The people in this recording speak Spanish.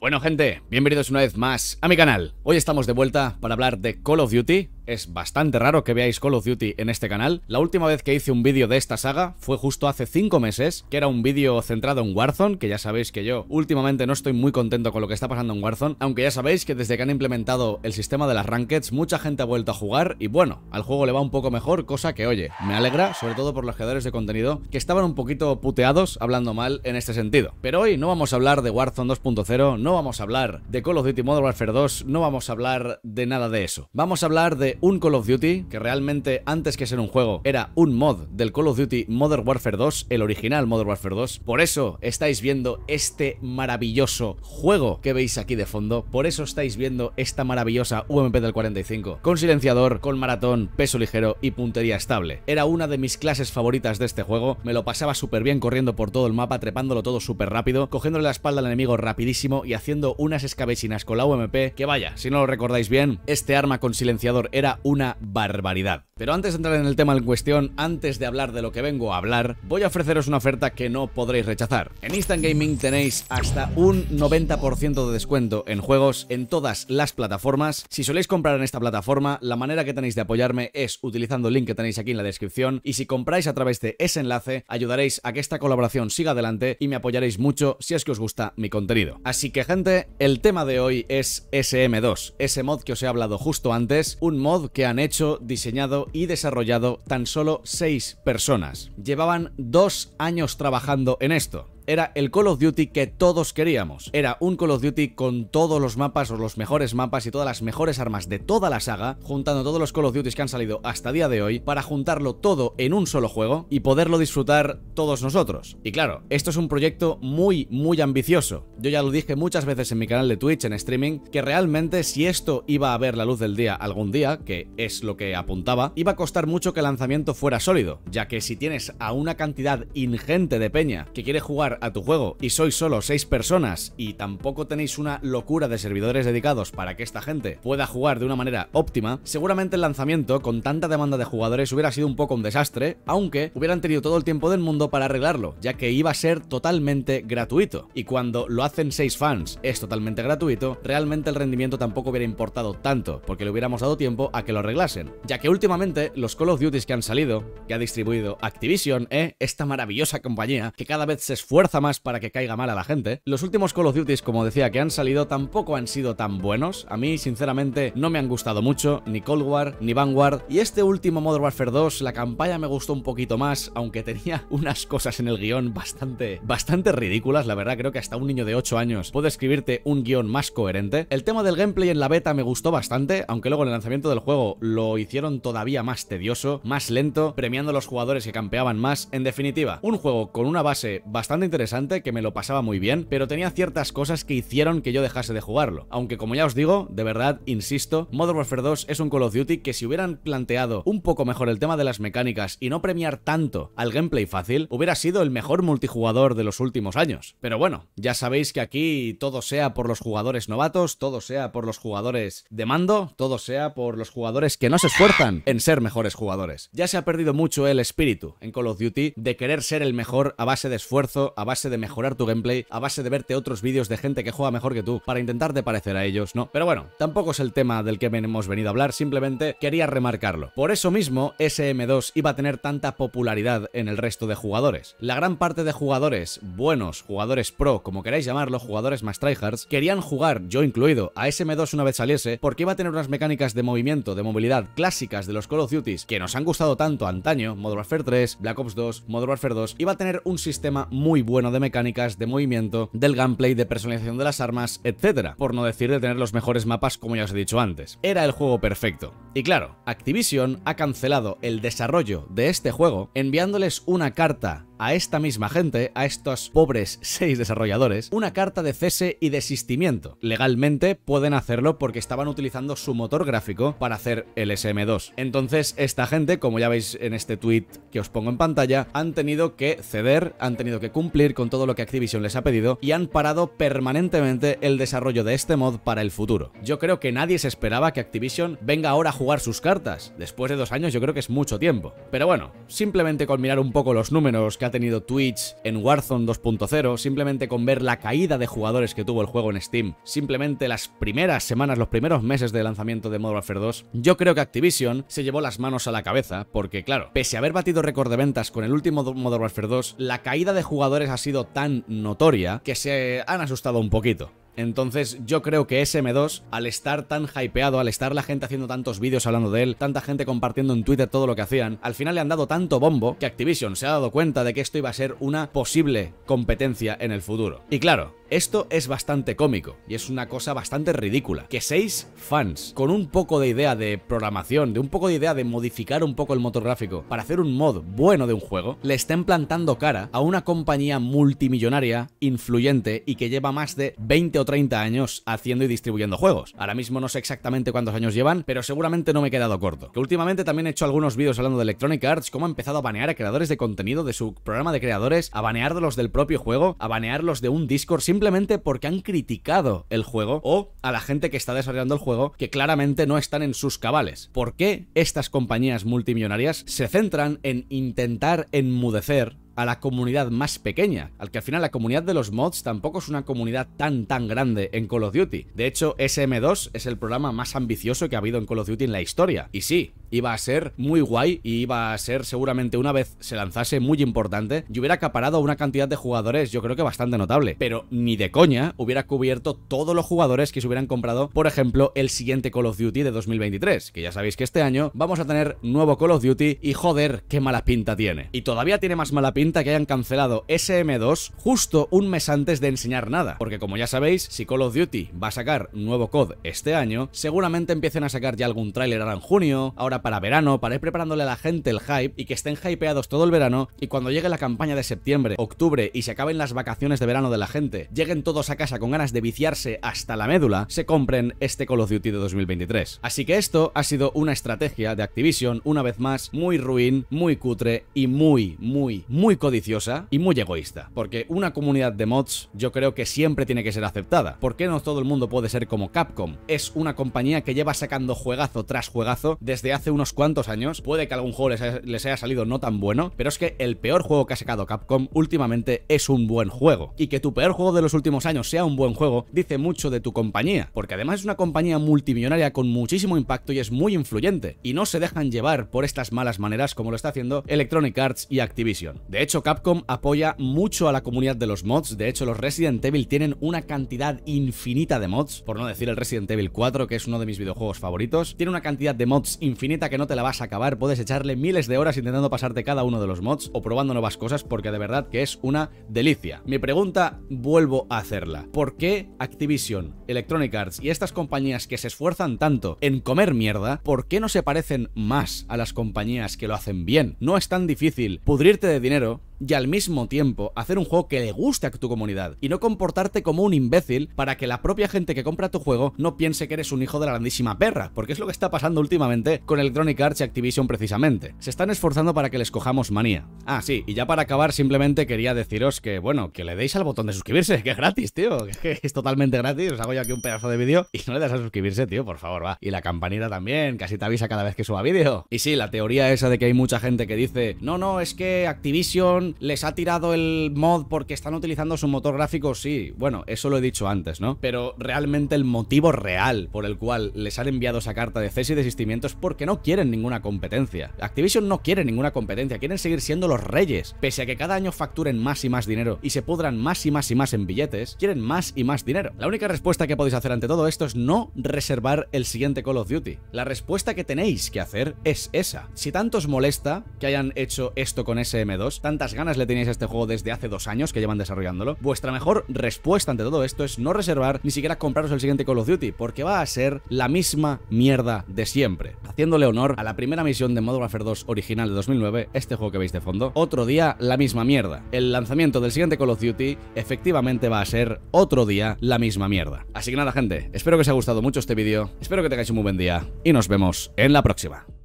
Bueno gente, bienvenidos una vez más a mi canal. Hoy estamos de vuelta para hablar de Call of Duty, es bastante raro que veáis Call of Duty en este canal. La última vez que hice un vídeo de esta saga fue justo hace 5 meses, que era un vídeo centrado en Warzone, que ya sabéis que yo últimamente no estoy muy contento con lo que está pasando en Warzone, aunque ya sabéis que desde que han implementado el sistema de las Rankeds, mucha gente ha vuelto a jugar y bueno, al juego le va un poco mejor, cosa que oye, me alegra, sobre todo por los creadores de contenido, que estaban un poquito puteados hablando mal en este sentido. Pero hoy no vamos a hablar de Warzone 2.0, no vamos a hablar de Call of Duty Modern Warfare 2, no vamos a hablar de nada de eso. Vamos a hablar de un Call of Duty, que realmente antes que ser un juego era un mod del Call of Duty Modern Warfare 2, el original Modern Warfare 2. Por eso estáis viendo este maravilloso juego que veis aquí de fondo, por eso estáis viendo esta maravillosa UMP del 45, con silenciador, con maratón, peso ligero y puntería estable. Era una de mis clases favoritas de este juego, me lo pasaba súper bien corriendo por todo el mapa, trepándolo todo súper rápido, cogiéndole la espalda al enemigo rapidísimo y haciendo unas escabechinas con la UMP, que vaya, si no lo recordáis bien, este arma con silenciador era una barbaridad. Pero antes de entrar en el tema en cuestión, antes de hablar de lo que vengo a hablar, voy a ofreceros una oferta que no podréis rechazar. En Instant Gaming tenéis hasta un 90% de descuento en juegos en todas las plataformas. Si soléis comprar en esta plataforma, la manera que tenéis de apoyarme es utilizando el link que tenéis aquí en la descripción y si compráis a través de ese enlace, ayudaréis a que esta colaboración siga adelante y me apoyaréis mucho si es que os gusta mi contenido. Así que gente, el tema de hoy es SM2, ese mod que os he hablado justo antes, un mod que han hecho, diseñado y desarrollado tan solo seis personas. Llevaban dos años trabajando en esto era el Call of Duty que todos queríamos. Era un Call of Duty con todos los mapas o los mejores mapas y todas las mejores armas de toda la saga, juntando todos los Call of Duty que han salido hasta día de hoy, para juntarlo todo en un solo juego y poderlo disfrutar todos nosotros. Y claro, esto es un proyecto muy, muy ambicioso. Yo ya lo dije muchas veces en mi canal de Twitch, en streaming, que realmente si esto iba a ver la luz del día algún día, que es lo que apuntaba, iba a costar mucho que el lanzamiento fuera sólido, ya que si tienes a una cantidad ingente de peña que quiere jugar a tu juego y sois solo 6 personas y tampoco tenéis una locura de servidores dedicados para que esta gente pueda jugar de una manera óptima, seguramente el lanzamiento con tanta demanda de jugadores hubiera sido un poco un desastre, aunque hubieran tenido todo el tiempo del mundo para arreglarlo, ya que iba a ser totalmente gratuito. Y cuando lo hacen 6 fans es totalmente gratuito, realmente el rendimiento tampoco hubiera importado tanto, porque le hubiéramos dado tiempo a que lo arreglasen, ya que últimamente los Call of Duties que han salido, que ha distribuido Activision, ¿eh? esta maravillosa compañía que cada vez se esfuerza más para que caiga mal a la gente. Los últimos Call of Duty, como decía, que han salido tampoco han sido tan buenos. A mí, sinceramente, no me han gustado mucho, ni Cold War, ni Vanguard. Y este último Modern Warfare 2, la campaña me gustó un poquito más, aunque tenía unas cosas en el guión bastante, bastante ridículas, la verdad. Creo que hasta un niño de 8 años puede escribirte un guión más coherente. El tema del gameplay en la beta me gustó bastante, aunque luego en el lanzamiento del juego lo hicieron todavía más tedioso, más lento, premiando a los jugadores que campeaban más. En definitiva, un juego con una base bastante interesante interesante, que me lo pasaba muy bien, pero tenía ciertas cosas que hicieron que yo dejase de jugarlo. Aunque como ya os digo, de verdad, insisto, Modern Warfare 2 es un Call of Duty que si hubieran planteado un poco mejor el tema de las mecánicas y no premiar tanto al gameplay fácil, hubiera sido el mejor multijugador de los últimos años. Pero bueno, ya sabéis que aquí todo sea por los jugadores novatos, todo sea por los jugadores de mando, todo sea por los jugadores que no se esfuerzan en ser mejores jugadores. Ya se ha perdido mucho el espíritu en Call of Duty de querer ser el mejor a base de esfuerzo, a base de mejorar tu gameplay, a base de verte otros vídeos de gente que juega mejor que tú, para intentarte parecer a ellos, ¿no? Pero bueno, tampoco es el tema del que hemos venido a hablar, simplemente quería remarcarlo. Por eso mismo, SM2 iba a tener tanta popularidad en el resto de jugadores. La gran parte de jugadores buenos, jugadores pro, como queráis llamarlo, jugadores más tryhards, querían jugar, yo incluido, a SM2 una vez saliese, porque iba a tener unas mecánicas de movimiento, de movilidad clásicas de los Call of Duty que nos han gustado tanto antaño, Modern Warfare 3, Black Ops 2, Modern Warfare 2, iba a tener un sistema muy bueno de mecánicas, de movimiento, del gameplay, de personalización de las armas, etc. Por no decir de tener los mejores mapas como ya os he dicho antes. Era el juego perfecto. Y claro, Activision ha cancelado el desarrollo de este juego enviándoles una carta a esta misma gente, a estos pobres seis desarrolladores, una carta de cese y desistimiento. Legalmente pueden hacerlo porque estaban utilizando su motor gráfico para hacer el SM2. Entonces, esta gente, como ya veis en este tweet que os pongo en pantalla, han tenido que ceder, han tenido que cumplir con todo lo que Activision les ha pedido y han parado permanentemente el desarrollo de este mod para el futuro. Yo creo que nadie se esperaba que Activision venga ahora a jugar sus cartas. Después de dos años yo creo que es mucho tiempo. Pero bueno, simplemente con mirar un poco los números que ha tenido Twitch en Warzone 2.0, simplemente con ver la caída de jugadores que tuvo el juego en Steam, simplemente las primeras semanas, los primeros meses de lanzamiento de Modern Warfare 2, yo creo que Activision se llevó las manos a la cabeza, porque claro, pese a haber batido récord de ventas con el último Modern Warfare 2, la caída de jugadores ha sido tan notoria que se han asustado un poquito. Entonces yo creo que SM2, al estar tan hypeado, al estar la gente haciendo tantos vídeos hablando de él, tanta gente compartiendo en Twitter todo lo que hacían, al final le han dado tanto bombo que Activision se ha dado cuenta de que esto iba a ser una posible competencia en el futuro. Y claro, esto es bastante cómico y es una cosa bastante ridícula. Que seis fans con un poco de idea de programación, de un poco de idea de modificar un poco el motor gráfico para hacer un mod bueno de un juego, le estén plantando cara a una compañía multimillonaria, influyente y que lleva más de 20 o 30 años haciendo y distribuyendo juegos. Ahora mismo no sé exactamente cuántos años llevan, pero seguramente no me he quedado corto. Que últimamente también he hecho algunos vídeos hablando de Electronic Arts, cómo ha empezado a banear a creadores de contenido de su programa de creadores, a banearlos del propio juego, a banearlos de un Discord sin simplemente porque han criticado el juego o a la gente que está desarrollando el juego que claramente no están en sus cabales. ¿Por qué estas compañías multimillonarias se centran en intentar enmudecer a la comunidad más pequeña, al que al final la comunidad de los mods tampoco es una comunidad tan tan grande en Call of Duty. De hecho, SM2 es el programa más ambicioso que ha habido en Call of Duty en la historia. Y sí, iba a ser muy guay y iba a ser seguramente una vez se lanzase muy importante y hubiera acaparado una cantidad de jugadores yo creo que bastante notable, pero ni de coña hubiera cubierto todos los jugadores que se hubieran comprado, por ejemplo, el siguiente Call of Duty de 2023, que ya sabéis que este año vamos a tener nuevo Call of Duty y joder, qué mala pinta tiene. Y todavía tiene más mala pinta que hayan cancelado SM2 justo un mes antes de enseñar nada, porque como ya sabéis, si Call of Duty va a sacar nuevo COD este año, seguramente empiecen a sacar ya algún tráiler ahora en junio, ahora para verano, para ir preparándole a la gente el hype y que estén hypeados todo el verano y cuando llegue la campaña de septiembre, octubre y se acaben las vacaciones de verano de la gente, lleguen todos a casa con ganas de viciarse hasta la médula, se compren este Call of Duty de 2023. Así que esto ha sido una estrategia de Activision, una vez más, muy ruin, muy cutre y muy, muy, muy codiciosa y muy egoísta. Porque una comunidad de mods yo creo que siempre tiene que ser aceptada. ¿Por qué no todo el mundo puede ser como Capcom? Es una compañía que lleva sacando juegazo tras juegazo desde hace unos cuantos años. Puede que algún juego les les haya salido no tan bueno, pero es que el peor juego que ha sacado Capcom últimamente es un buen juego. Y que tu peor juego de los últimos años sea un buen juego dice mucho de tu compañía, porque además es una compañía multimillonaria con muchísimo impacto y es muy influyente, y no se dejan llevar por estas malas maneras como lo está haciendo Electronic Arts y Activision. De hecho, Capcom apoya mucho a la comunidad de los mods, de hecho los Resident Evil tienen una cantidad infinita de mods, por no decir el Resident Evil 4, que es uno de mis videojuegos favoritos, tiene una cantidad de mods infinita que no te la vas a acabar, puedes echarle miles de horas intentando pasarte cada uno de los mods o probando nuevas cosas porque de verdad que es una delicia. Mi pregunta, vuelvo a hacerla. ¿Por qué Activision, Electronic Arts y estas compañías que se esfuerzan tanto en comer mierda, por qué no se parecen más a las compañías que lo hacen bien? No es tan difícil pudrirte de dinero y al mismo tiempo hacer un juego que le guste a tu comunidad y no comportarte como un imbécil para que la propia gente que compra tu juego no piense que eres un hijo de la grandísima perra, porque es lo que está pasando últimamente con Electronic Arts y Activision precisamente. Se están esforzando para que les cojamos manía. Ah, sí, y ya para acabar simplemente quería deciros que, bueno, que le deis al botón de suscribirse, que es gratis, tío, que es totalmente gratis, os hago yo aquí un pedazo de vídeo y no le das a suscribirse, tío, por favor, va. Y la campanita también, casi te avisa cada vez que suba vídeo. Y sí, la teoría esa de que hay mucha gente que dice, no, no, es que Activision les ha tirado el mod porque están utilizando su motor gráfico, sí, bueno, eso lo he dicho antes, ¿no? Pero realmente el motivo real por el cual les han enviado esa carta de cese y desistimiento es porque no quieren ninguna competencia. Activision no quiere ninguna competencia, quieren seguir siendo los reyes. Pese a que cada año facturen más y más dinero y se pudran más y más y más en billetes, quieren más y más dinero. La única respuesta que podéis hacer ante todo esto es no reservar el siguiente Call of Duty. La respuesta que tenéis que hacer es esa. Si tanto os molesta que hayan hecho esto con SM2, tantas ganas le tenéis a este juego desde hace dos años que llevan desarrollándolo, vuestra mejor respuesta ante todo esto es no reservar ni siquiera compraros el siguiente Call of Duty, porque va a ser la misma mierda de siempre. Haciéndole honor a la primera misión de Modern Warfare 2 original de 2009, este juego que veis de fondo, otro día la misma mierda. El lanzamiento del siguiente Call of Duty efectivamente va a ser otro día la misma mierda. Así que nada gente, espero que os haya gustado mucho este vídeo, espero que tengáis un muy buen día y nos vemos en la próxima.